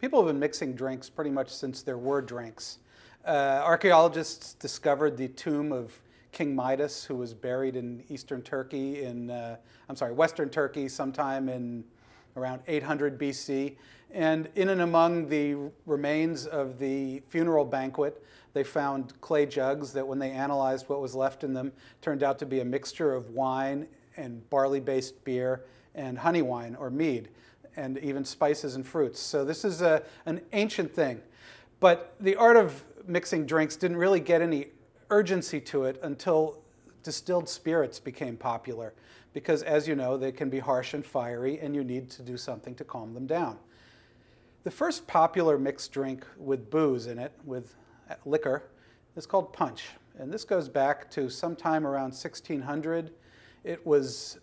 People have been mixing drinks pretty much since there were drinks. Uh, archaeologists discovered the tomb of King Midas, who was buried in eastern Turkey, in, uh, I'm sorry, western Turkey, sometime in around 800 BC. And in and among the remains of the funeral banquet, they found clay jugs that, when they analyzed what was left in them, turned out to be a mixture of wine and barley based beer and honey wine or mead and even spices and fruits. So this is a, an ancient thing. But the art of mixing drinks didn't really get any urgency to it until distilled spirits became popular. Because as you know, they can be harsh and fiery, and you need to do something to calm them down. The first popular mixed drink with booze in it, with uh, liquor, is called punch. And this goes back to sometime around 1600. It was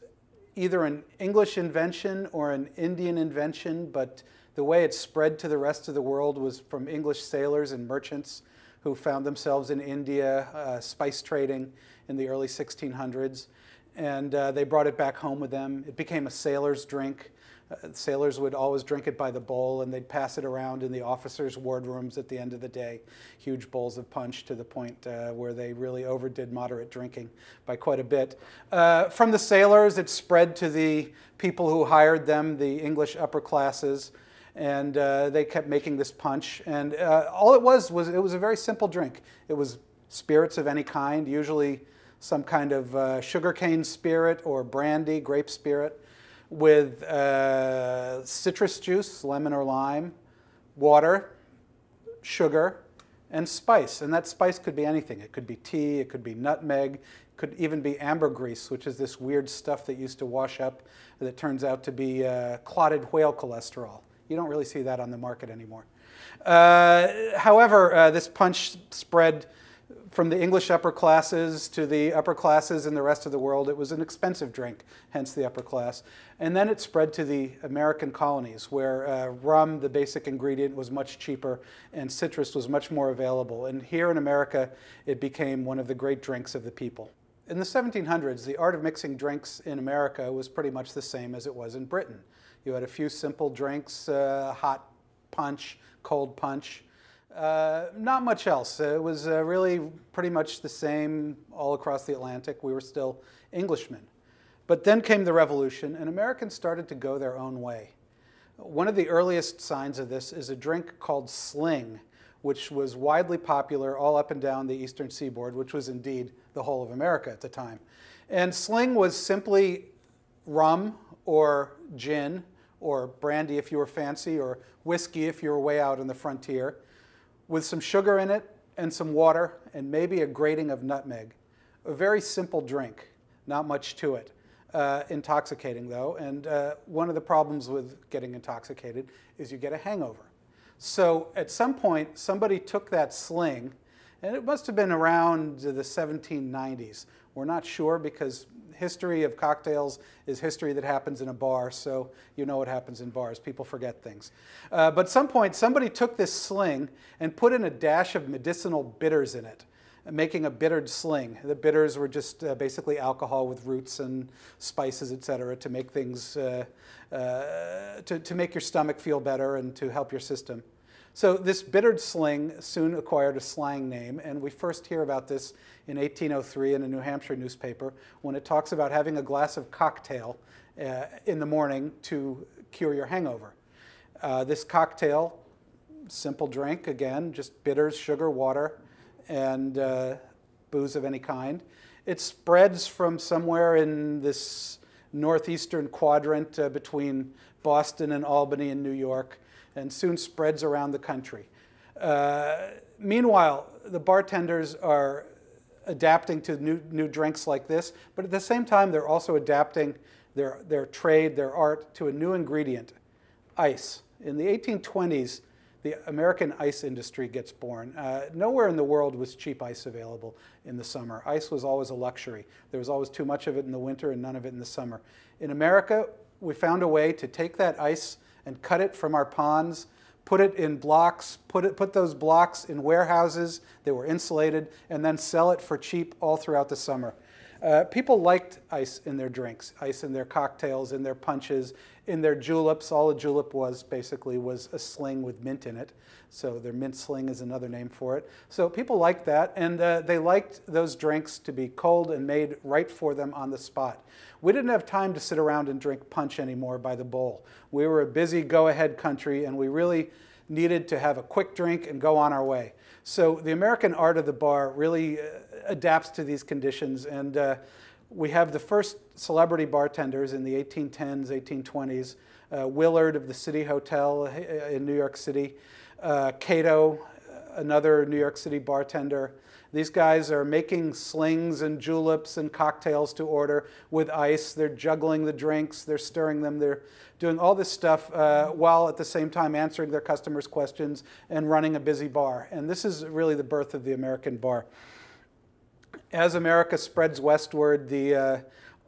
either an English invention or an Indian invention, but the way it spread to the rest of the world was from English sailors and merchants who found themselves in India uh, spice trading in the early 1600s. And uh, they brought it back home with them. It became a sailor's drink. Uh, sailors would always drink it by the bowl and they'd pass it around in the officers' wardrooms at the end of the day, huge bowls of punch to the point uh, where they really overdid moderate drinking by quite a bit. Uh, from the sailors, it spread to the people who hired them, the English upper classes, and uh, they kept making this punch. And uh, all it was was it was a very simple drink. It was spirits of any kind, usually some kind of uh, sugarcane spirit or brandy, grape spirit with uh, citrus juice, lemon or lime, water, sugar, and spice. And that spice could be anything. It could be tea, it could be nutmeg, it could even be ambergris, which is this weird stuff that used to wash up that turns out to be uh, clotted whale cholesterol. You don't really see that on the market anymore. Uh, however, uh, this punch spread from the English upper classes to the upper classes in the rest of the world. It was an expensive drink, hence the upper class. And then it spread to the American colonies, where uh, rum, the basic ingredient, was much cheaper and citrus was much more available. And here in America, it became one of the great drinks of the people. In the 1700s, the art of mixing drinks in America was pretty much the same as it was in Britain. You had a few simple drinks, uh, hot punch, cold punch, uh, not much else. It was uh, really pretty much the same all across the Atlantic. We were still Englishmen. But then came the Revolution, and Americans started to go their own way. One of the earliest signs of this is a drink called Sling, which was widely popular all up and down the eastern seaboard, which was indeed the whole of America at the time. And Sling was simply rum or gin or brandy if you were fancy or whiskey if you were way out in the frontier with some sugar in it and some water and maybe a grating of nutmeg. A very simple drink, not much to it. Uh, intoxicating though, and uh, one of the problems with getting intoxicated is you get a hangover. So at some point, somebody took that sling, and it must have been around the 1790s. We're not sure because history of cocktails is history that happens in a bar, so you know what happens in bars. People forget things. Uh, but some point, somebody took this sling and put in a dash of medicinal bitters in it making a bittered sling. The bitters were just uh, basically alcohol with roots and spices, et cetera, to make things, uh, uh, to, to make your stomach feel better and to help your system. So this bittered sling soon acquired a slang name, and we first hear about this in 1803 in a New Hampshire newspaper when it talks about having a glass of cocktail uh, in the morning to cure your hangover. Uh, this cocktail, simple drink, again, just bitters, sugar, water, and uh, booze of any kind. It spreads from somewhere in this northeastern quadrant uh, between Boston and Albany and New York and soon spreads around the country. Uh, meanwhile, the bartenders are adapting to new, new drinks like this, but at the same time, they're also adapting their, their trade, their art, to a new ingredient, ice. In the 1820s, the American ice industry gets born. Uh, nowhere in the world was cheap ice available in the summer. Ice was always a luxury. There was always too much of it in the winter and none of it in the summer. In America, we found a way to take that ice and cut it from our ponds, put it in blocks, put, it, put those blocks in warehouses that were insulated, and then sell it for cheap all throughout the summer. Uh, people liked ice in their drinks, ice in their cocktails, in their punches, in their juleps, all a julep was basically was a sling with mint in it. So their mint sling is another name for it. So people liked that, and uh, they liked those drinks to be cold and made right for them on the spot. We didn't have time to sit around and drink punch anymore by the bowl. We were a busy go-ahead country, and we really needed to have a quick drink and go on our way. So the American art of the bar really uh, adapts to these conditions, and uh, we have the first celebrity bartenders in the 1810s, 1820s. Uh, Willard of the City Hotel uh, in New York City, uh, Cato, uh, another New York City bartender. These guys are making slings and juleps and cocktails to order with ice. They're juggling the drinks, they're stirring them, they're doing all this stuff uh, while at the same time answering their customers' questions and running a busy bar. And this is really the birth of the American bar as America spreads westward, the uh,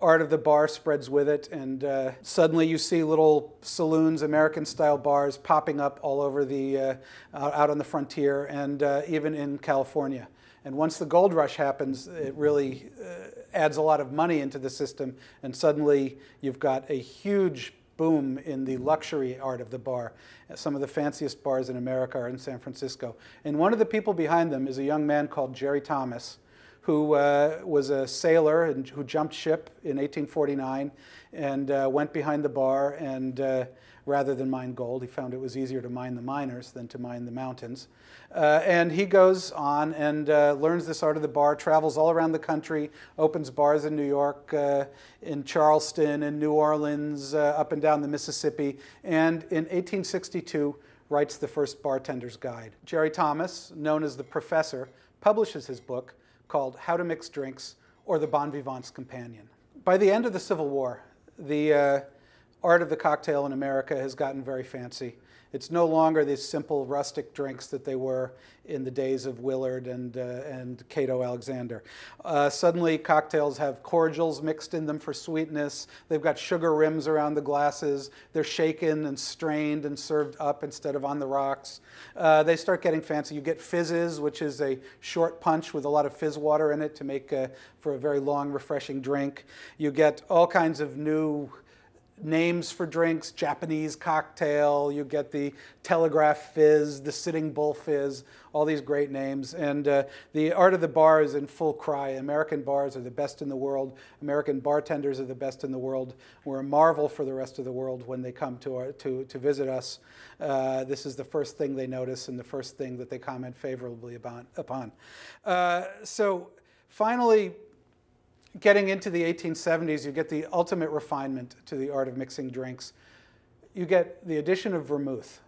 art of the bar spreads with it, and uh, suddenly you see little saloons, American-style bars, popping up all over the uh, out on the frontier, and uh, even in California. And once the gold rush happens, it really uh, adds a lot of money into the system, and suddenly you've got a huge boom in the luxury art of the bar. Some of the fanciest bars in America are in San Francisco. And one of the people behind them is a young man called Jerry Thomas, who uh, was a sailor and who jumped ship in 1849 and uh, went behind the bar and uh, rather than mine gold, he found it was easier to mine the miners than to mine the mountains. Uh, and he goes on and uh, learns this art of the bar, travels all around the country, opens bars in New York, uh, in Charleston, in New Orleans, up and down the Mississippi, and in 1862 writes the first bartender's guide. Jerry Thomas, known as the professor, publishes his book called How to Mix Drinks or the Bon Vivant's Companion. By the end of the Civil War, the uh, art of the cocktail in America has gotten very fancy. It's no longer these simple rustic drinks that they were in the days of Willard and, uh, and Cato Alexander. Uh, suddenly, cocktails have cordials mixed in them for sweetness. They've got sugar rims around the glasses. They're shaken and strained and served up instead of on the rocks. Uh, they start getting fancy. You get fizzes, which is a short punch with a lot of fizz water in it to make a, uh, for a very long, refreshing drink. You get all kinds of new names for drinks, Japanese cocktail, you get the Telegraph Fizz, the Sitting Bull Fizz, all these great names. And uh, the art of the bar is in full cry. American bars are the best in the world. American bartenders are the best in the world. We're a marvel for the rest of the world when they come to, our, to, to visit us. Uh, this is the first thing they notice and the first thing that they comment favorably about, upon. Uh, so finally, getting into the 1870s, you get the ultimate refinement to the art of mixing drinks. You get the addition of vermouth.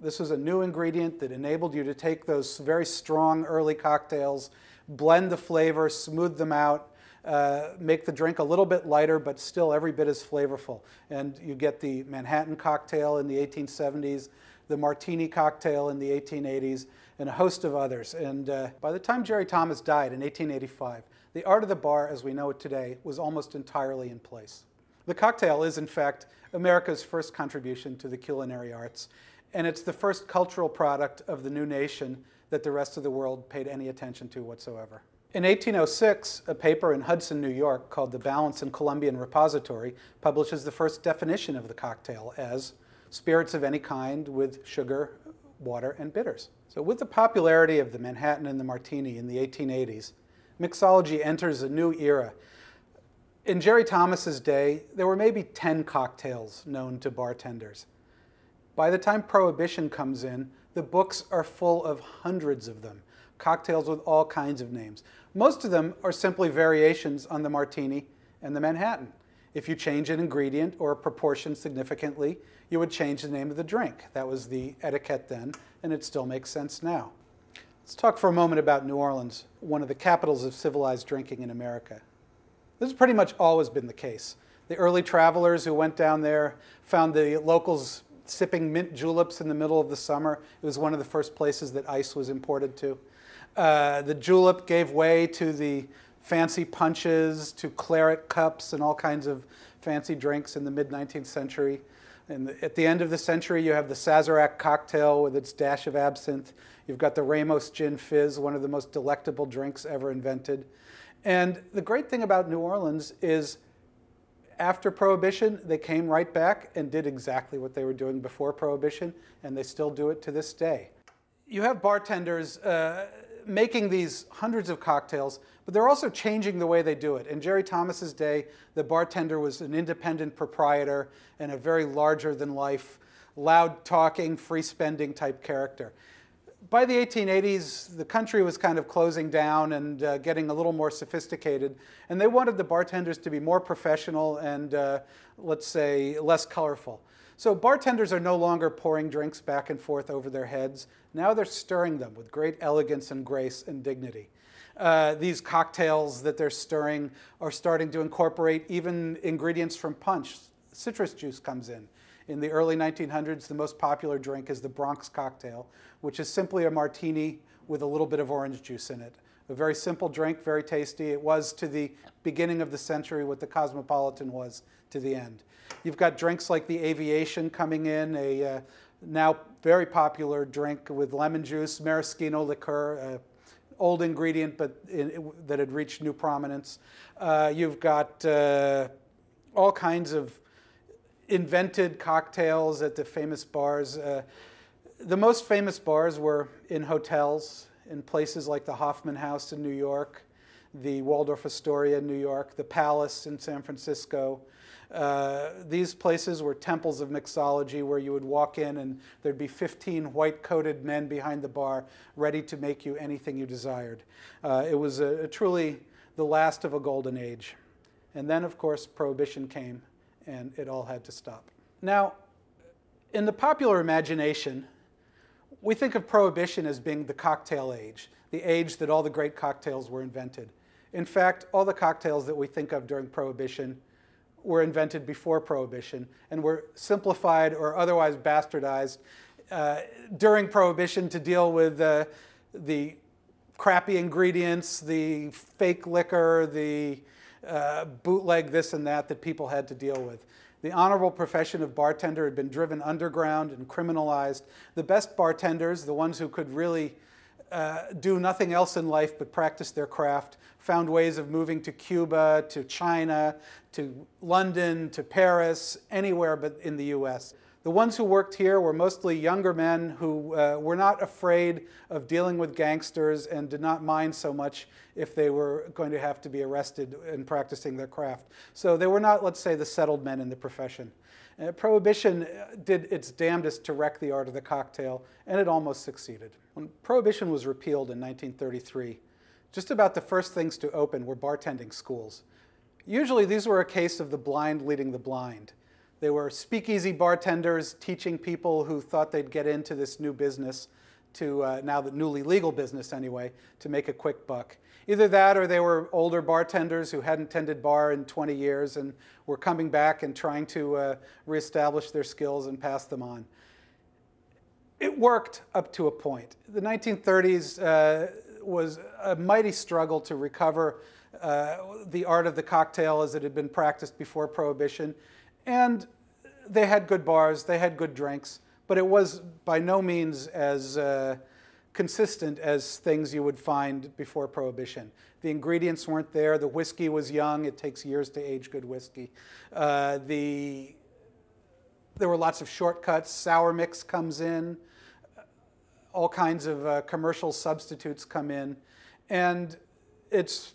This was a new ingredient that enabled you to take those very strong early cocktails, blend the flavor, smooth them out, uh, make the drink a little bit lighter, but still every bit as flavorful. And you get the Manhattan cocktail in the 1870s, the martini cocktail in the 1880s, and a host of others. And uh, by the time Jerry Thomas died in 1885, the art of the bar as we know it today was almost entirely in place. The cocktail is, in fact, America's first contribution to the culinary arts, and it's the first cultural product of the new nation that the rest of the world paid any attention to whatsoever. In 1806, a paper in Hudson, New York, called The Balance and Columbian Repository, publishes the first definition of the cocktail as spirits of any kind with sugar water, and bitters. So with the popularity of the Manhattan and the martini in the 1880s, mixology enters a new era. In Jerry Thomas's day, there were maybe 10 cocktails known to bartenders. By the time Prohibition comes in, the books are full of hundreds of them, cocktails with all kinds of names. Most of them are simply variations on the martini and the Manhattan. If you change an ingredient or a proportion significantly, you would change the name of the drink. That was the etiquette then, and it still makes sense now. Let's talk for a moment about New Orleans, one of the capitals of civilized drinking in America. This has pretty much always been the case. The early travelers who went down there found the locals sipping mint juleps in the middle of the summer. It was one of the first places that ice was imported to. Uh, the julep gave way to the fancy punches to claret cups and all kinds of fancy drinks in the mid 19th century. And at the end of the century, you have the Sazerac cocktail with its dash of absinthe. You've got the Ramos Gin Fizz, one of the most delectable drinks ever invented. And the great thing about New Orleans is after Prohibition, they came right back and did exactly what they were doing before Prohibition, and they still do it to this day. You have bartenders uh, making these hundreds of cocktails but they're also changing the way they do it. In Jerry Thomas's day, the bartender was an independent proprietor and a very larger than life, loud talking, free spending type character. By the 1880s, the country was kind of closing down and uh, getting a little more sophisticated, and they wanted the bartenders to be more professional and, uh, let's say, less colorful. So bartenders are no longer pouring drinks back and forth over their heads. Now they're stirring them with great elegance and grace and dignity. Uh, these cocktails that they're stirring are starting to incorporate even ingredients from punch. Citrus juice comes in. In the early 1900s, the most popular drink is the Bronx cocktail, which is simply a martini with a little bit of orange juice in it. A very simple drink, very tasty. It was to the beginning of the century what the Cosmopolitan was to the end. You've got drinks like the Aviation coming in, a uh, now very popular drink with lemon juice, maraschino liqueur, old ingredient but in, it, that had reached new prominence. Uh, you've got uh, all kinds of invented cocktails at the famous bars. Uh, the most famous bars were in hotels in places like the Hoffman House in New York, the Waldorf Astoria in New York, the Palace in San Francisco. Uh, these places were temples of mixology where you would walk in and there'd be 15 white coated men behind the bar ready to make you anything you desired. Uh, it was a, a truly the last of a golden age. And then, of course, prohibition came and it all had to stop. Now, in the popular imagination, we think of Prohibition as being the cocktail age, the age that all the great cocktails were invented. In fact, all the cocktails that we think of during Prohibition were invented before Prohibition and were simplified or otherwise bastardized uh, during Prohibition to deal with uh, the crappy ingredients, the fake liquor, the uh, bootleg this and that that people had to deal with. The honorable profession of bartender had been driven underground and criminalized. The best bartenders, the ones who could really uh, do nothing else in life but practice their craft, found ways of moving to Cuba, to China, to London, to Paris, anywhere but in the US. The ones who worked here were mostly younger men who uh, were not afraid of dealing with gangsters and did not mind so much if they were going to have to be arrested in practicing their craft. So they were not, let's say, the settled men in the profession. Uh, Prohibition uh, did its damnedest to wreck the art of the cocktail, and it almost succeeded. When Prohibition was repealed in 1933, just about the first things to open were bartending schools. Usually these were a case of the blind leading the blind. They were speakeasy bartenders teaching people who thought they'd get into this new business to uh, now the newly legal business anyway, to make a quick buck. Either that or they were older bartenders who hadn't tended bar in 20 years and were coming back and trying to uh, reestablish their skills and pass them on. It worked up to a point. The 1930s uh, was a mighty struggle to recover uh, the art of the cocktail as it had been practiced before Prohibition. And they had good bars, they had good drinks, but it was by no means as uh, consistent as things you would find before Prohibition. The ingredients weren't there, the whiskey was young, it takes years to age good whiskey. Uh, the, there were lots of shortcuts, sour mix comes in, uh, all kinds of uh, commercial substitutes come in, and it's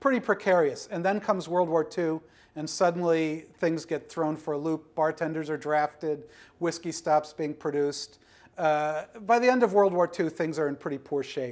pretty precarious. And then comes World War II, and suddenly things get thrown for a loop. Bartenders are drafted, whiskey stops being produced. Uh, by the end of World War II, things are in pretty poor shape.